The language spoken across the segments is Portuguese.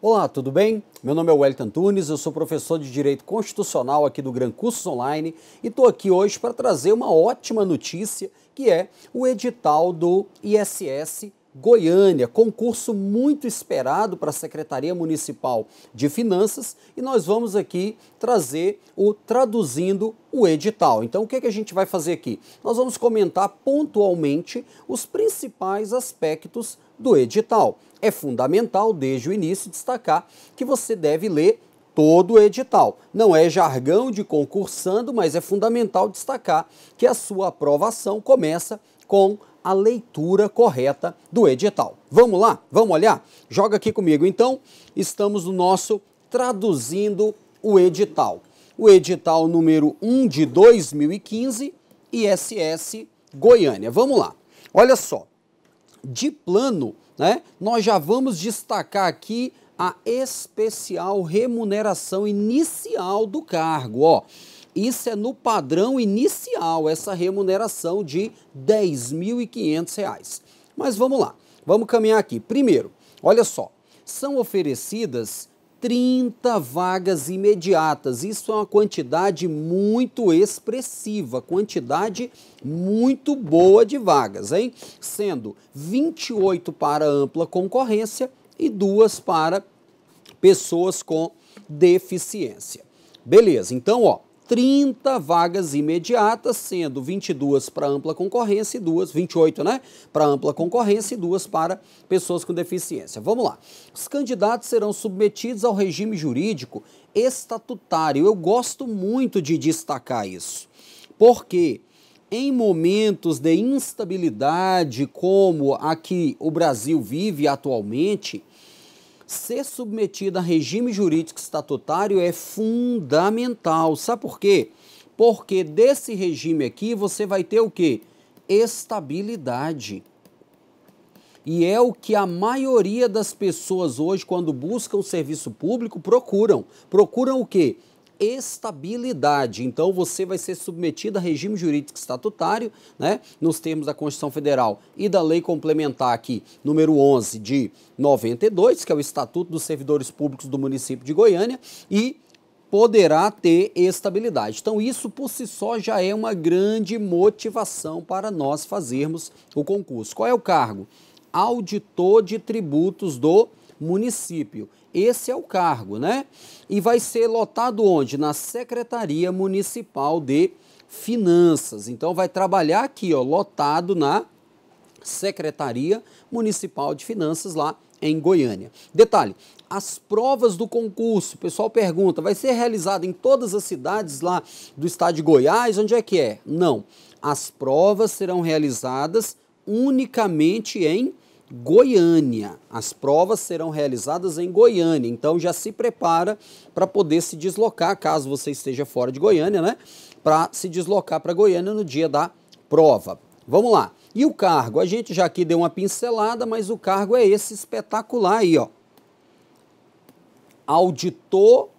Olá, tudo bem? Meu nome é Wellington Tunes, eu sou professor de Direito Constitucional aqui do Gran Cursos Online e estou aqui hoje para trazer uma ótima notícia que é o edital do ISS Goiânia, concurso muito esperado para a Secretaria Municipal de Finanças e nós vamos aqui trazer o traduzindo o edital. Então, o que, é que a gente vai fazer aqui? Nós vamos comentar pontualmente os principais aspectos do edital. É fundamental, desde o início, destacar que você deve ler todo o edital. Não é jargão de concursando, mas é fundamental destacar que a sua aprovação começa com a leitura correta do edital. Vamos lá? Vamos olhar? Joga aqui comigo. Então, estamos no nosso traduzindo o edital. O edital número 1 de 2015, ISS Goiânia. Vamos lá. Olha só. De plano, né? Nós já vamos destacar aqui a especial remuneração inicial do cargo, ó. Isso é no padrão inicial, essa remuneração de R$ 10.500. Mas vamos lá, vamos caminhar aqui. Primeiro, olha só, são oferecidas 30 vagas imediatas. Isso é uma quantidade muito expressiva, quantidade muito boa de vagas, hein? Sendo 28 para ampla concorrência e duas para pessoas com deficiência. Beleza, então, ó, 30 vagas imediatas, sendo 22 para ampla concorrência e duas, 28, né? Para ampla concorrência e duas para pessoas com deficiência. Vamos lá. Os candidatos serão submetidos ao regime jurídico estatutário. Eu gosto muito de destacar isso. Porque em momentos de instabilidade como a que o Brasil vive atualmente, ser submetida a regime jurídico estatutário é fundamental. Sabe por quê? Porque desse regime aqui você vai ter o quê? Estabilidade. E é o que a maioria das pessoas hoje, quando buscam o serviço público, procuram. Procuram o quê? estabilidade. Então você vai ser submetido a regime jurídico estatutário, né, nos termos da Constituição Federal e da Lei Complementar aqui, número 11 de 92, que é o Estatuto dos Servidores Públicos do município de Goiânia e poderá ter estabilidade. Então, isso por si só já é uma grande motivação para nós fazermos o concurso. Qual é o cargo? Auditor de tributos do município. Esse é o cargo, né? E vai ser lotado onde? Na Secretaria Municipal de Finanças. Então vai trabalhar aqui, ó, lotado na Secretaria Municipal de Finanças lá em Goiânia. Detalhe, as provas do concurso, o pessoal pergunta, vai ser realizado em todas as cidades lá do estado de Goiás? Onde é que é? Não. As provas serão realizadas unicamente em Goiânia. As provas serão realizadas em Goiânia, então já se prepara para poder se deslocar, caso você esteja fora de Goiânia, né? Para se deslocar para Goiânia no dia da prova. Vamos lá. E o cargo? A gente já aqui deu uma pincelada, mas o cargo é esse espetacular aí, ó. Auditor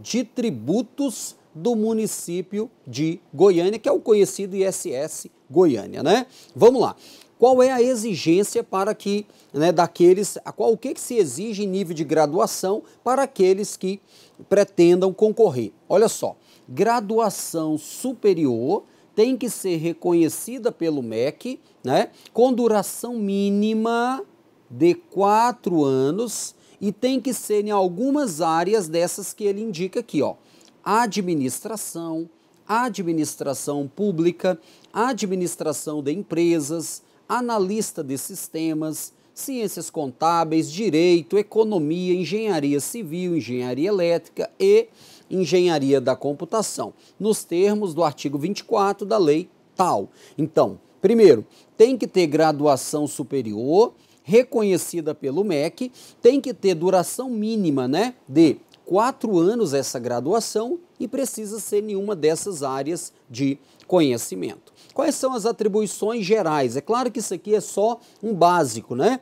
de tributos do município de Goiânia, que é o conhecido ISS Goiânia, né? Vamos lá. Qual é a exigência para que, né, daqueles, a qual, o que, que se exige em nível de graduação para aqueles que pretendam concorrer? Olha só, graduação superior tem que ser reconhecida pelo MEC, né, com duração mínima de quatro anos e tem que ser em algumas áreas dessas que ele indica aqui, ó, administração, administração pública, administração de empresas, analista de sistemas, ciências contábeis, direito, economia, engenharia civil, engenharia elétrica e engenharia da computação, nos termos do artigo 24 da lei tal. Então, primeiro, tem que ter graduação superior reconhecida pelo MEC, tem que ter duração mínima, né, de quatro anos essa graduação e precisa ser nenhuma dessas áreas de conhecimento. Quais são as atribuições gerais? É claro que isso aqui é só um básico, né?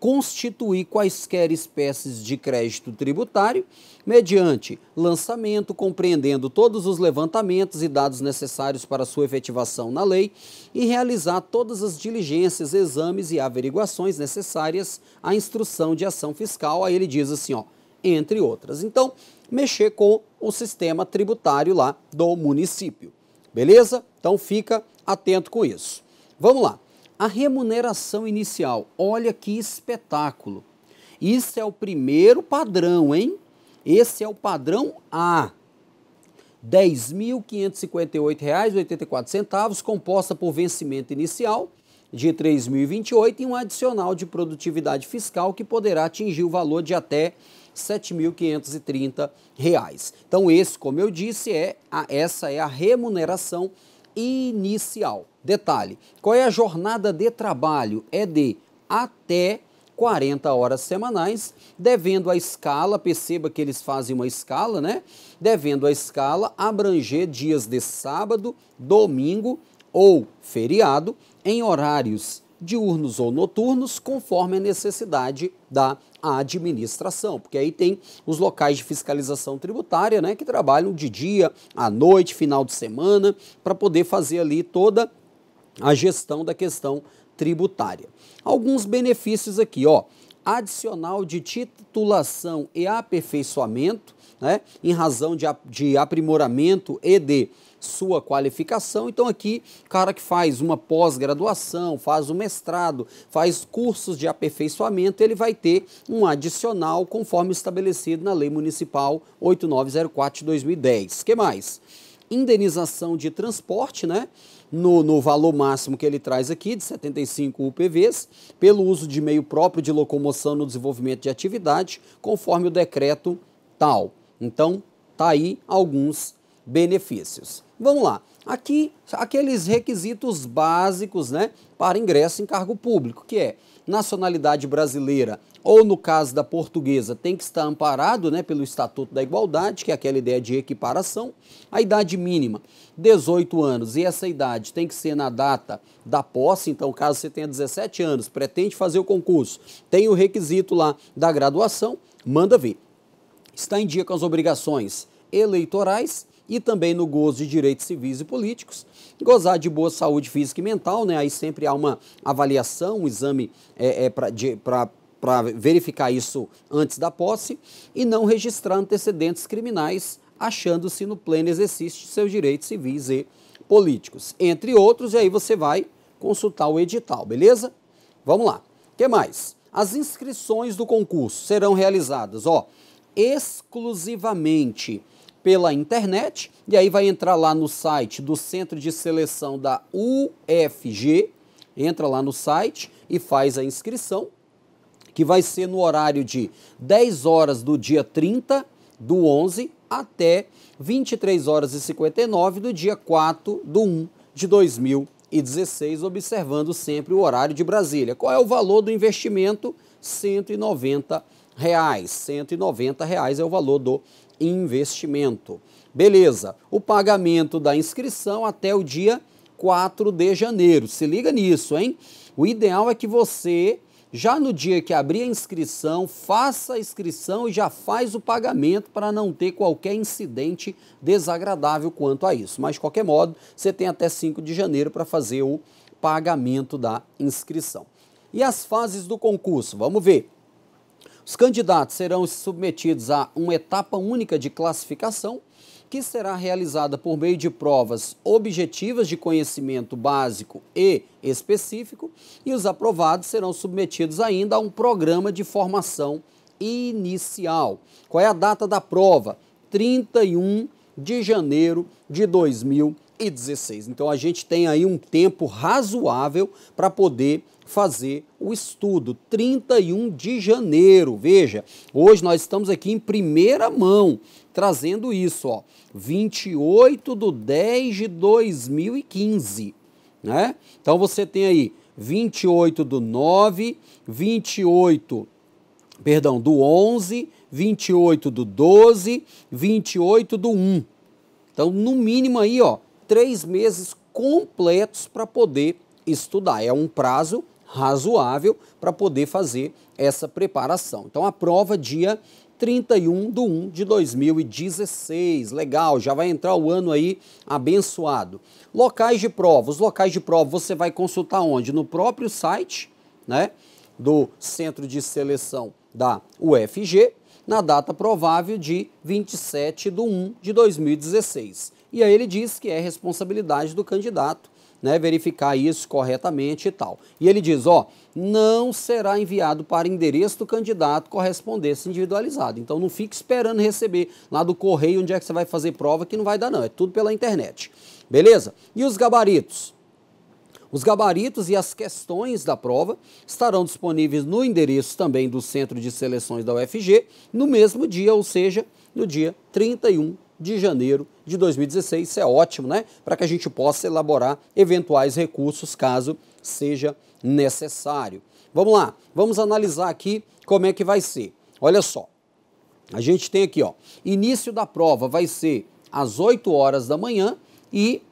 Constituir quaisquer espécies de crédito tributário mediante lançamento, compreendendo todos os levantamentos e dados necessários para sua efetivação na lei e realizar todas as diligências, exames e averiguações necessárias à instrução de ação fiscal. Aí ele diz assim, ó entre outras. Então, mexer com o sistema tributário lá do município. Beleza? Então fica atento com isso. Vamos lá. A remuneração inicial. Olha que espetáculo. Isso é o primeiro padrão, hein? Esse é o padrão A. R$ 10.558,84, composta por vencimento inicial de 3.028 e um adicional de produtividade fiscal que poderá atingir o valor de até 7.530 reais. Então esse, como eu disse, é a, essa é a remuneração inicial. Detalhe, qual é a jornada de trabalho? É de até 40 horas semanais, devendo a escala, perceba que eles fazem uma escala, né? Devendo a escala abranger dias de sábado, domingo ou feriado em horários diurnos ou noturnos, conforme a necessidade da administração, porque aí tem os locais de fiscalização tributária, né, que trabalham de dia, à noite, final de semana, para poder fazer ali toda a gestão da questão tributária. Alguns benefícios aqui, ó, adicional de titulação e aperfeiçoamento, né, em razão de, de aprimoramento e de sua qualificação. Então, aqui, cara que faz uma pós-graduação, faz um mestrado, faz cursos de aperfeiçoamento, ele vai ter um adicional conforme estabelecido na Lei Municipal 8904 de 2010. que mais? Indenização de transporte, né? No, no, valor máximo que ele traz aqui, de 75 UPVs, pelo uso de meio próprio de locomoção no desenvolvimento de atividade, conforme o decreto tal. Então, tá aí alguns benefícios. Vamos lá. Aqui, aqueles requisitos básicos né, para ingresso em cargo público, que é nacionalidade brasileira ou, no caso da portuguesa, tem que estar amparado né, pelo Estatuto da Igualdade, que é aquela ideia de equiparação. A idade mínima, 18 anos, e essa idade tem que ser na data da posse. Então, caso você tenha 17 anos, pretende fazer o concurso, tem o requisito lá da graduação, manda ver. Está em dia com as obrigações eleitorais e também no gozo de direitos civis e políticos. Gozar de boa saúde física e mental, né? aí sempre há uma avaliação, um exame é, é para para verificar isso antes da posse e não registrar antecedentes criminais, achando-se no pleno exercício de seus direitos civis e políticos, entre outros, e aí você vai consultar o edital, beleza? Vamos lá. O que mais? As inscrições do concurso serão realizadas, ó, exclusivamente pela internet, e aí vai entrar lá no site do Centro de Seleção da UFG, entra lá no site e faz a inscrição, que vai ser no horário de 10 horas do dia 30 do 11 até 23 horas e 59 do dia 4 do 1 de 2016, observando sempre o horário de Brasília. Qual é o valor do investimento? R$ 190. R$ 190 reais é o valor do investimento. Beleza, o pagamento da inscrição até o dia 4 de janeiro. Se liga nisso, hein? O ideal é que você, já no dia que abrir a inscrição, faça a inscrição e já faz o pagamento para não ter qualquer incidente desagradável quanto a isso. Mas, de qualquer modo, você tem até 5 de janeiro para fazer o pagamento da inscrição. E as fases do concurso? Vamos ver. Os candidatos serão submetidos a uma etapa única de classificação que será realizada por meio de provas objetivas de conhecimento básico e específico, e os aprovados serão submetidos ainda a um programa de formação inicial. Qual é a data da prova? 31 de janeiro de 2016. Então a gente tem aí um tempo razoável para poder fazer o estudo. 31 de janeiro, veja, hoje nós estamos aqui em primeira mão trazendo isso, ó, 28 de 10 de 2015, né? Então você tem aí 28 do 9, 28, perdão, do 11, 28 do 12, 28 do 1. Então, no mínimo aí, ó, três meses completos para poder estudar. É um prazo razoável para poder fazer essa preparação. Então, a prova dia 31 de 1 de 2016. Legal, já vai entrar o ano aí abençoado. Locais de prova. Os locais de prova você vai consultar onde? No próprio site né, do Centro de Seleção da UFG, na data provável de 27 de 1 de 2016. E aí ele diz que é responsabilidade do candidato né, verificar isso corretamente e tal. E ele diz, ó, não será enviado para endereço do candidato correspondência individualizada. Então não fique esperando receber lá do correio onde é que você vai fazer prova que não vai dar não, é tudo pela internet. Beleza? E os gabaritos? Os gabaritos e as questões da prova estarão disponíveis no endereço também do Centro de Seleções da UFG no mesmo dia, ou seja, no dia 31 de janeiro de 2016. Isso é ótimo, né? Para que a gente possa elaborar eventuais recursos caso seja necessário. Vamos lá, vamos analisar aqui como é que vai ser. Olha só, a gente tem aqui, ó, início da prova vai ser às 8 horas da manhã e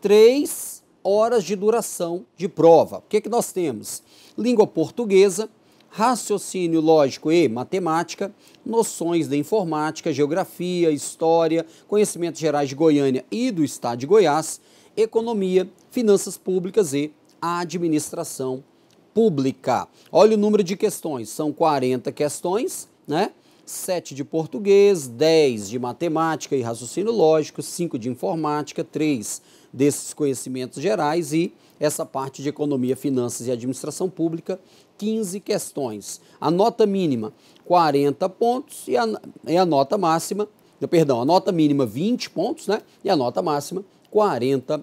3 horas de duração de prova. O que, é que nós temos? Língua portuguesa, raciocínio lógico e matemática, noções de informática, geografia, história, conhecimentos gerais de Goiânia e do estado de Goiás, economia, finanças públicas e administração pública. Olha o número de questões, são 40 questões, né? 7 de português, 10 de matemática e raciocínio lógico, 5 de informática, 3 desses conhecimentos gerais e essa parte de economia, finanças e administração pública, 15 questões. A nota mínima, 40 pontos, e a, e a nota máxima, perdão, a nota mínima 20 pontos, né? E a nota máxima 40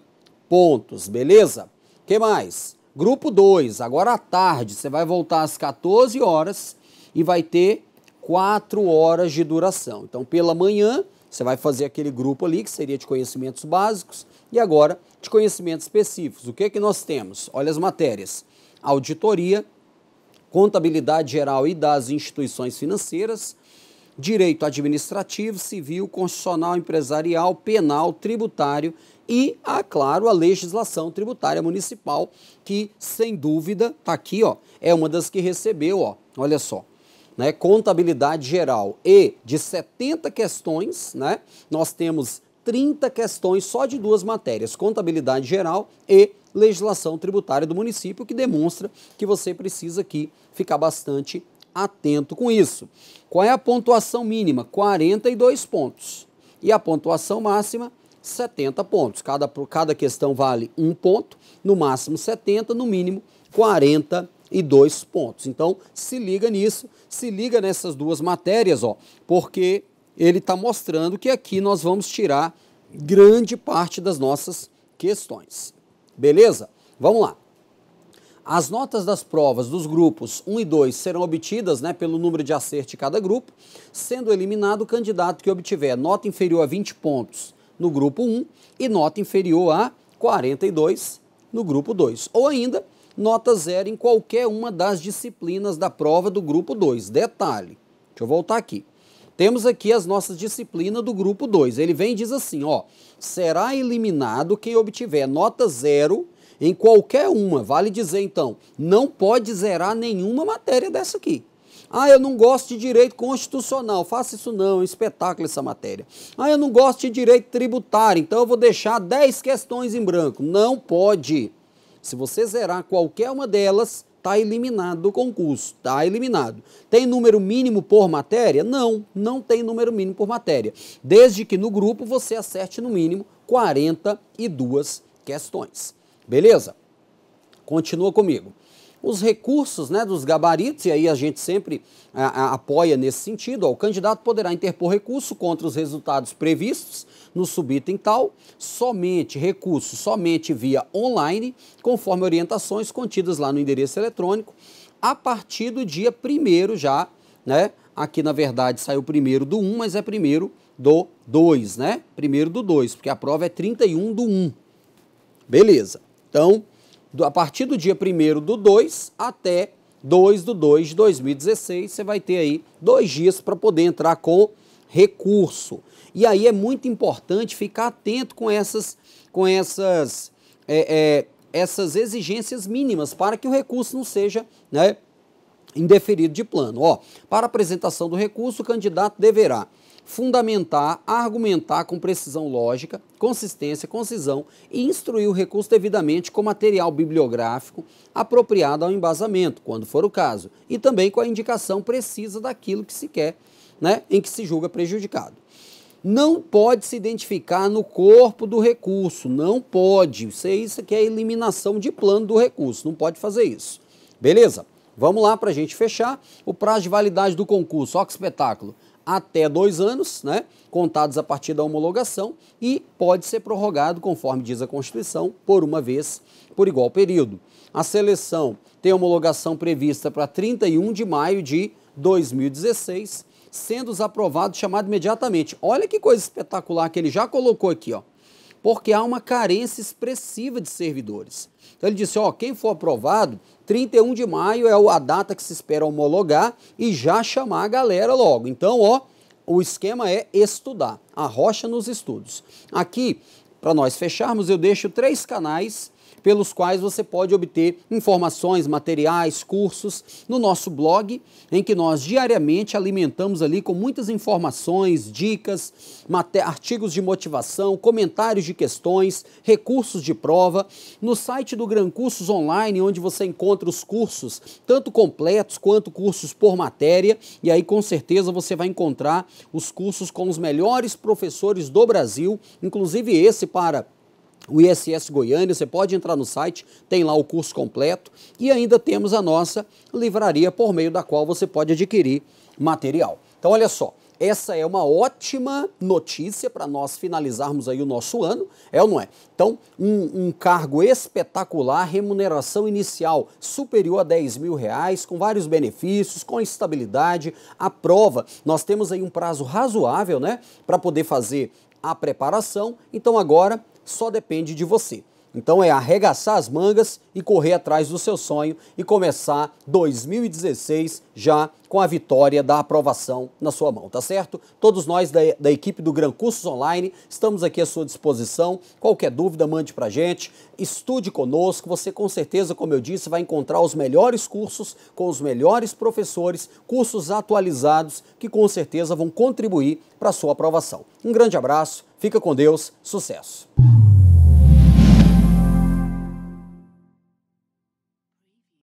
pontos, beleza? Que mais? Grupo 2, agora à tarde, você vai voltar às 14 horas e vai ter 4 horas de duração. Então, pela manhã, você vai fazer aquele grupo ali que seria de conhecimentos básicos e agora de conhecimentos específicos. O que é que nós temos? Olha as matérias: auditoria, contabilidade geral e das instituições financeiras, direito administrativo, civil, constitucional, empresarial, penal, tributário e, a ah, claro, a legislação tributária municipal, que sem dúvida está aqui, ó, é uma das que recebeu, ó, olha só, né, contabilidade geral, e de 70 questões, né, nós temos 30 questões só de duas matérias, contabilidade geral e legislação tributária do município, que demonstra que você precisa aqui ficar bastante atento com isso. Qual é a pontuação mínima? 42 pontos. E a pontuação máxima, 70 pontos. Cada, cada questão vale um ponto, no máximo 70, no mínimo 40 e dois pontos. Então, se liga nisso, se liga nessas duas matérias, ó, porque ele está mostrando que aqui nós vamos tirar grande parte das nossas questões. Beleza? Vamos lá. As notas das provas dos grupos 1 e 2 serão obtidas né, pelo número de acerto de cada grupo, sendo eliminado o candidato que obtiver nota inferior a 20 pontos no grupo 1 e nota inferior a 42 no grupo 2. Ou ainda, nota zero em qualquer uma das disciplinas da prova do grupo 2. Detalhe, deixa eu voltar aqui. Temos aqui as nossas disciplinas do grupo 2. Ele vem e diz assim, ó, será eliminado quem obtiver nota zero em qualquer uma. Vale dizer, então, não pode zerar nenhuma matéria dessa aqui. Ah, eu não gosto de direito constitucional, faça isso não, é um espetáculo essa matéria. Ah, eu não gosto de direito tributário, então eu vou deixar 10 questões em branco. Não pode. Se você zerar qualquer uma delas, está eliminado do concurso, está eliminado. Tem número mínimo por matéria? Não, não tem número mínimo por matéria. Desde que no grupo você acerte no mínimo 42 questões. Beleza? Continua comigo. Os recursos né, dos gabaritos, e aí a gente sempre a, a, apoia nesse sentido, ó, o candidato poderá interpor recurso contra os resultados previstos no subitem tal, somente recursos, somente via online, conforme orientações contidas lá no endereço eletrônico, a partir do dia 1 já, né? Aqui, na verdade, saiu primeiro do 1, mas é primeiro do 2, né? Primeiro do 2, porque a prova é 31 do 1. Beleza. Então, a partir do dia 1 do 2 até 2 do 2 de 2016, você vai ter aí dois dias para poder entrar com recurso. E aí é muito importante ficar atento com essas, com essas, é, é, essas exigências mínimas para que o recurso não seja né, indeferido de plano. Ó, para apresentação do recurso, o candidato deverá fundamentar, argumentar com precisão lógica, consistência, concisão e instruir o recurso devidamente com material bibliográfico apropriado ao embasamento, quando for o caso, e também com a indicação precisa daquilo que se quer né, em que se julga prejudicado. Não pode se identificar no corpo do recurso, não pode. Isso é isso que é a eliminação de plano do recurso, não pode fazer isso. Beleza? Vamos lá para a gente fechar. O prazo de validade do concurso, ó que espetáculo, até dois anos, né? Contados a partir da homologação e pode ser prorrogado, conforme diz a Constituição, por uma vez por igual período. A seleção tem homologação prevista para 31 de maio de 2016 sendo os aprovados chamado imediatamente. Olha que coisa espetacular que ele já colocou aqui, ó. Porque há uma carência expressiva de servidores. Então ele disse, ó, quem for aprovado, 31 de maio é a data que se espera homologar e já chamar a galera logo. Então, ó, o esquema é estudar, a rocha nos estudos. Aqui, para nós fecharmos, eu deixo três canais pelos quais você pode obter informações, materiais, cursos no nosso blog, em que nós diariamente alimentamos ali com muitas informações, dicas, artigos de motivação, comentários de questões, recursos de prova. No site do Gran Cursos Online, onde você encontra os cursos, tanto completos quanto cursos por matéria, e aí com certeza você vai encontrar os cursos com os melhores professores do Brasil, inclusive esse para o ISS Goiânia, você pode entrar no site, tem lá o curso completo e ainda temos a nossa livraria por meio da qual você pode adquirir material. Então olha só, essa é uma ótima notícia para nós finalizarmos aí o nosso ano, é ou não é? Então, um, um, cargo espetacular, remuneração inicial superior a 10 mil reais, com vários benefícios, com estabilidade, a prova. Nós temos aí um prazo razoável, né, para poder fazer a preparação. Então, agora só depende de você. Então é arregaçar as mangas e correr atrás do seu sonho e começar 2016 já com a vitória da aprovação na sua mão, tá certo? Todos nós da, da equipe do Gran Cursos Online estamos aqui à sua disposição. Qualquer dúvida, mande pra gente, estude conosco. Você com certeza, como eu disse, vai encontrar os melhores cursos com os melhores professores, cursos atualizados que com certeza vão contribuir para sua aprovação. Um grande abraço, fica com Deus, sucesso.